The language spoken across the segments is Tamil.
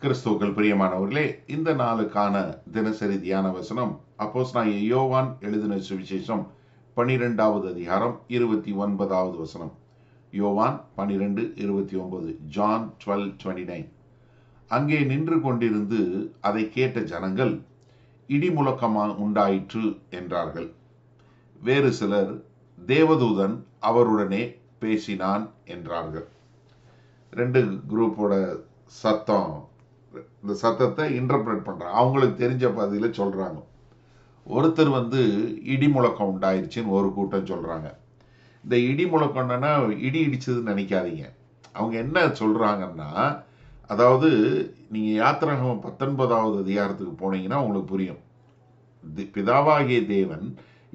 கிறிஸ்துவர்கள் பிரியமானவர்களே இந்த நாளுக்கான தினசரி தியான வசனம் அப்போஸ் நான் யோவான் எழுதின சுவிசேஷம் பனிரெண்டாவது அதிகாரம் இருபத்தி ஒன்பதாவது வசனம் யோவான் பனிரெண்டு இருபத்தி ஒன்பது ஜான் டுவெல் டுவெண்ட்டி நைன் அங்கே நின்று கொண்டிருந்து அதை கேட்ட ஜனங்கள் இடி முழக்கமாக உண்டாயிற்று என்றார்கள் வேறு சிலர் தேவதூதன் அவருடனே பேசினான் என்றார்கள் ரெண்டு குரூப்போட சத்தம் இந்த சத்தத்தை இன்டர்பிரேட் பண்ணுறாங்க அவங்களுக்கு தெரிஞ்ச பாதையில் சொல்கிறாங்க ஒருத்தர் வந்து இடி முழக்கம் உண்டாயிருச்சுன்னு ஒரு கூட்டம் சொல்கிறாங்க இந்த இடி முழக்கம் என்னன்னா இடி இடிச்சதுன்னு நினைக்காதீங்க அவங்க என்ன சொல்கிறாங்கன்னா அதாவது நீங்கள் யாத்திரகம் பத்தொன்பதாவது அதிகாரத்துக்கு போனீங்கன்னா உங்களுக்கு புரியும் பிதாவாகிய தேவன்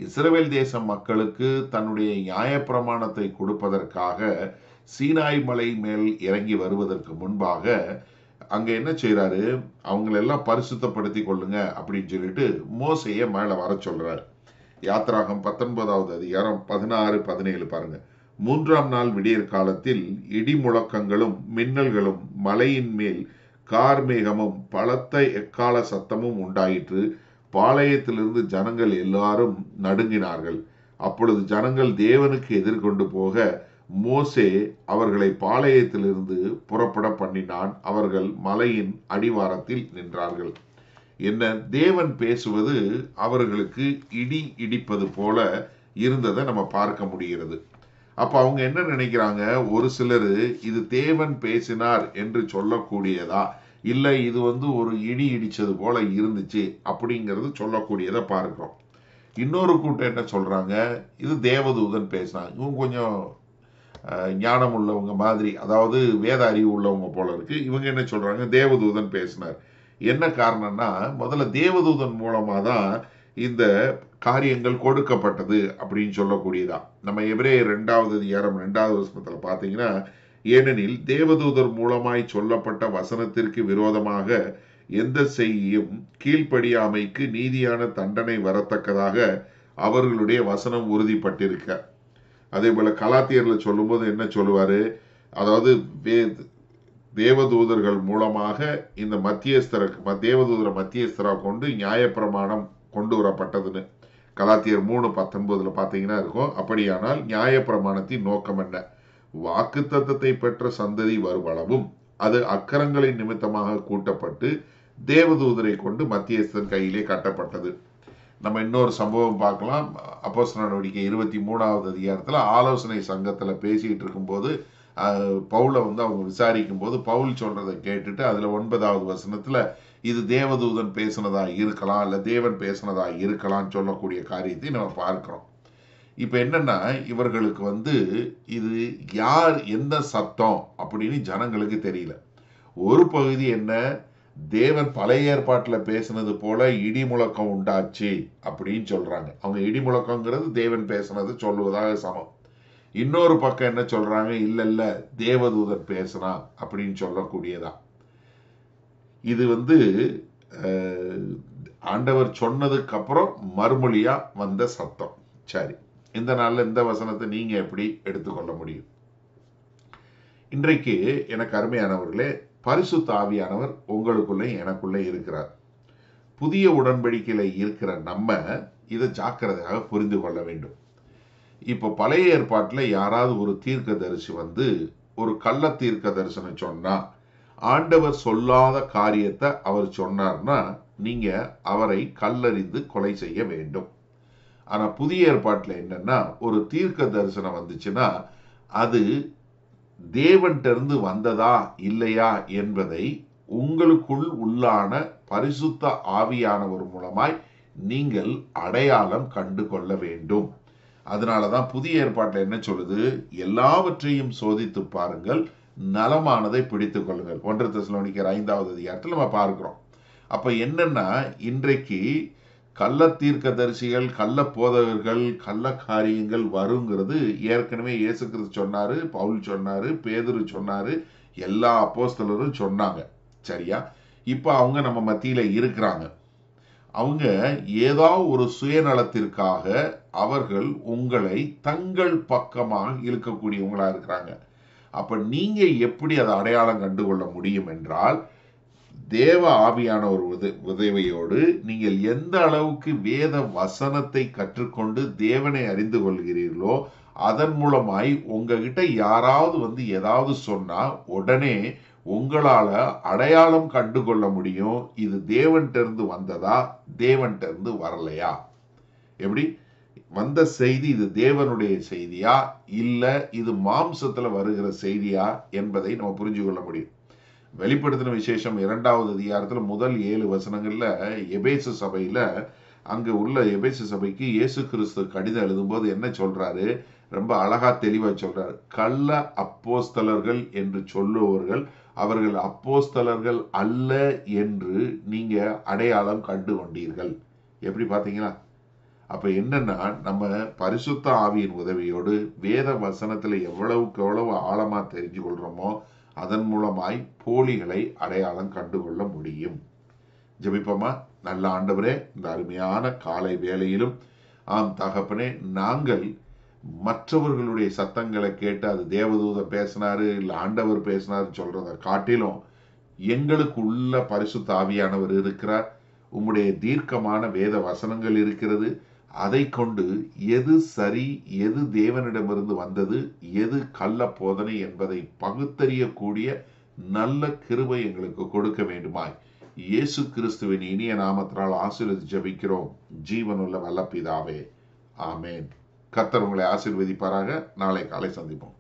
இஸ்ரேல் தேச மக்களுக்கு தன்னுடைய நியாயப்பிரமாணத்தை கொடுப்பதற்காக சீனாய் மலை மேல் இறங்கி வருவதற்கு முன்பாக அங்கே என்ன செய்கிறாரு அவங்களெல்லாம் பரிசுத்தப்படுத்தி கொள்ளுங்க அப்படின்னு சொல்லிட்டு மோசையை மேலே வர சொல்கிறாரு யாத்திராகம் பத்தொன்பதாவது அதிகாரம் பதினாறு பதினேழு பாருங்க மூன்றாம் நாள் விடியற் காலத்தில் இடி முழக்கங்களும் மின்னல்களும் மலையின் மேல் கார்மேகமும் பலத்த எக்கால சத்தமும் உண்டாயிற்று பாளையத்திலிருந்து ஜனங்கள் எல்லாரும் நடுங்கினார்கள் அப்பொழுது ஜனங்கள் தேவனுக்கு எதிர்கொண்டு போக மோசே அவர்களை பாளையத்திலிருந்து புறப்பட பண்ணினான் அவர்கள் மலையின் அடிவாரத்தில் நின்றார்கள் என்ன தேவன் பேசுவது அவர்களுக்கு இடி இடிப்பது போல இருந்ததை நம்ம பார்க்க முடிகிறது அப்போ அவங்க என்ன நினைக்கிறாங்க ஒரு சிலர் இது தேவன் பேசினார் என்று சொல்லக்கூடியதா இல்லை இது வந்து ஒரு இடி இடித்தது போல இருந்துச்சு அப்படிங்கிறது சொல்லக்கூடியதை பார்க்குறோம் இன்னொரு கூட்டம் என்ன சொல்கிறாங்க இது தேவதூதன் பேசினாங்க இவங்க கொஞ்சம் ஞானம் உள்ளவங்க மாதிரி அதாவது வேத அறிவு உள்ளவங்க போல இருக்கு இவங்க என்ன சொல்கிறாங்க தேவதூதன் பேசினார் என்ன காரணம்னா முதல்ல தேவதூதன் மூலமாக தான் இந்த காரியங்கள் கொடுக்கப்பட்டது அப்படின்னு சொல்லக்கூடியதான் நம்ம எவரே ரெண்டாவது அதிகாரம் ரெண்டாவது வசனத்தில் பார்த்தீங்கன்னா ஏனெனில் தேவதூதர் மூலமாய் சொல்லப்பட்ட வசனத்திற்கு விரோதமாக எந்த செய்யும் கீழ்ப்படியாமைக்கு நீதியான தண்டனை வரத்தக்கதாக அவர்களுடைய வசனம் உறுதிப்பட்டிருக்க அதே போல் கலாத்தியரில் சொல்லும்போது என்ன சொல்லுவார் அதாவது தேவதூதர்கள் மூலமாக இந்த மத்தியஸ்தர தேவதூதரை மத்தியஸ்தரா கொண்டு நியாயப்பிரமாணம் கொண்டு வரப்பட்டதுன்னு கலாத்தியர் மூணு பத்தொன்பதில் பாத்தீங்கன்னா இருக்கும் அப்படியானால் நியாயப்பிரமாணத்தின் நோக்கம் என்ன வாக்கு தத்தத்தை பெற்ற சந்ததி வருவளவும் அது அக்கரங்களின் நிமித்தமாக கூட்டப்பட்டு தேவதூதரை கொண்டு மத்தியஸ்தன் கையிலே கட்டப்பட்டது நம்ம இன்னொரு சம்பவம் பார்க்கலாம் அப்போஸ் நடவடிக்கை இருபத்தி மூணாவது அதிகாரத்தில் ஆலோசனை சங்கத்தில் பேசிக்கிட்டு இருக்கும்போது பவுலை வந்து அவங்க விசாரிக்கும் போது பவுல் சொல்கிறத கேட்டுட்டு அதில் ஒன்பதாவது வசனத்தில் இது தேவதூதன் பேசுனதா இருக்கலாம் இல்லை தேவன் பேசுனதா இருக்கலாம்னு சொல்லக்கூடிய காரியத்தை நம்ம பார்க்குறோம் இப்போ என்னென்னா இவர்களுக்கு வந்து இது யார் எந்த சத்தம் அப்படின்னு ஜனங்களுக்கு தெரியல ஒரு பகுதி என்ன தேவன் பழைய ஏற்பாட்டில் பேசினது போல இடி முழக்கம் உண்டாச்சு அப்படின்னு சொல்றாங்க அவங்க இடி முழக்கங்கிறது தேவன் பேசினது சொல்லுவதாக சமம் இன்னொரு பக்கம் என்ன சொல்றாங்க இல்லை இல்லை தேவதூதன் பேசுனா அப்படின்னு சொல்லக்கூடியதா இது வந்து ஆண்டவர் சொன்னதுக்கு அப்புறம் மறுமொழியா வந்த சத்தம் சரி இந்த நாளில் இந்த வசனத்தை நீங்க எப்படி எடுத்துக்கொள்ள முடியும் இன்றைக்கு எனக்கு அருமையானவர்களே பரிசு தாவியானவர் உங்களுக்குள்ளே எனக்குள்ளே இருக்கிறார் புதிய உடன்படிக்கையில் இருக்கிற நம்ம இதை ஜாக்கிரதையாக புரிந்து கொள்ள வேண்டும் இப்போ பழைய ஏற்பாட்டில் யாராவது ஒரு தீர்க்க தரிசி வந்து ஒரு கள்ள தீர்க்க தரிசனம் சொன்னால் ஆண்டவர் சொல்லாத காரியத்தை அவர் சொன்னார்னா நீங்கள் அவரை கல்லறிந்து கொலை செய்ய வேண்டும் ஆனால் புதிய ஏற்பாட்டில் என்னென்னா ஒரு தீர்க்க தரிசனம் வந்துச்சுன்னா அது தேவன்கிட்டருந்து வந்ததா இல்லையா என்பதை உங்களுக்குள் உள்ளான பரிசுத்த ஆவியானவர் மூலமாய் நீங்கள் அடையாளம் கண்டு கொள்ள வேண்டும் அதனால தான் புதிய ஏற்பாட்டில் என்ன சொல்லுது எல்லாவற்றையும் சோதித்து பாருங்கள் நலமானதை பிடித்துக் கொள்ளுங்கள் ஒன்றரை தசலோனிக்கர் ஐந்தாவது அதிகாரத்தில் நம்ம பார்க்குறோம் அப்போ என்னென்னா இன்றைக்கு கள்ள தீர்க்க தரிசிகள் கள்ள போதகர்கள் கள்ள காரியங்கள் வருங்கிறது ஏற்கனவே இயேசு கிறிஸ்து சொன்னாரு பவுல் சொன்னாரு பேதுரு சொன்னாரு எல்லா அப்போஸ்தலரும் சொன்னாங்க சரியா இப்போ அவங்க நம்ம மத்தியில இருக்கிறாங்க அவங்க ஏதோ ஒரு சுயநலத்திற்காக அவர்கள் உங்களை தங்கள் பக்கமாக இழுக்கக்கூடியவங்களா இருக்கிறாங்க அப்ப நீங்க எப்படி அதை அடையாளம் கண்டுகொள்ள முடியும் என்றால் தேவ ஆவியான ஒரு உத உதவியோடு நீங்கள் எந்த அளவுக்கு வேத வசனத்தை கற்றுக்கொண்டு தேவனை அறிந்து கொள்கிறீர்களோ அதன் மூலமாய் உங்ககிட்ட யாராவது வந்து ஏதாவது சொன்னால் உடனே உங்களால் அடையாளம் கண்டுகொள்ள முடியும் இது தேவன்கிட்டருந்து வந்ததா தேவன்கிட்டருந்து வரலையா எப்படி வந்த செய்தி இது தேவனுடைய செய்தியா இல்லை இது மாம்சத்தில் வருகிற செய்தியா என்பதை நம்ம புரிஞ்சு கொள்ள முடியும் வெளிப்படுத்தின விசேஷம் இரண்டாவது அதிகாரத்தில் முதல் ஏழு வசனங்களில் எபேசு சபையில் அங்கே உள்ள எபேசு சபைக்கு இயேசு கிறிஸ்து கடிதம் எழுதும்போது என்ன சொல்கிறாரு ரொம்ப அழகாக தெளிவாக சொல்கிறார் கள்ள அப்போஸ்தலர்கள் என்று சொல்லுவவர்கள் அவர்கள் அப்போஸ்தலர்கள் அல்ல என்று நீங்கள் அடையாளம் கண்டு கொண்டீர்கள் எப்படி பார்த்தீங்களா அப்போ என்னன்னா நம்ம பரிசுத்த ஆவியின் உதவியோடு வேத வசனத்தில் எவ்வளவுக்கு எவ்வளவு ஆழமாக தெரிஞ்சு கொள்கிறோமோ அதன் மூலமாய் போலிகளை அடையாளம் கண்டுகொள்ள முடியும் ஜபிப்போமா நல்ல ஆண்டவரே இந்த அருமையான காலை வேலையிலும் ஆம் தகப்பனே நாங்கள் மற்றவர்களுடைய சத்தங்களை கேட்டு அது தேவதூத பேசினாரு இல்லை ஆண்டவர் பேசினார் சொல்றத காட்டிலும் எங்களுக்கு உள்ள பரிசு தாவியானவர் இருக்கிறார் உம்முடைய தீர்க்கமான வேத வசனங்கள் இருக்கிறது அதை கொண்டு எது சரி எது தேவனிடமிருந்து வந்தது எது கள்ள போதனை என்பதை பகுத்தறியக்கூடிய நல்ல கிருபை எங்களுக்கு கொடுக்க வேண்டுமாய் இயேசு கிறிஸ்துவின் இனிய நாமத்தினால் ஆசீர்வதி ஜபிக்கிறோம் ஜீவனுள்ள வல்லப்பிதாவே ஆமேன் கத்தர் உங்களை ஆசீர்வதிப்பாராக நாளை காலை சந்திப்போம்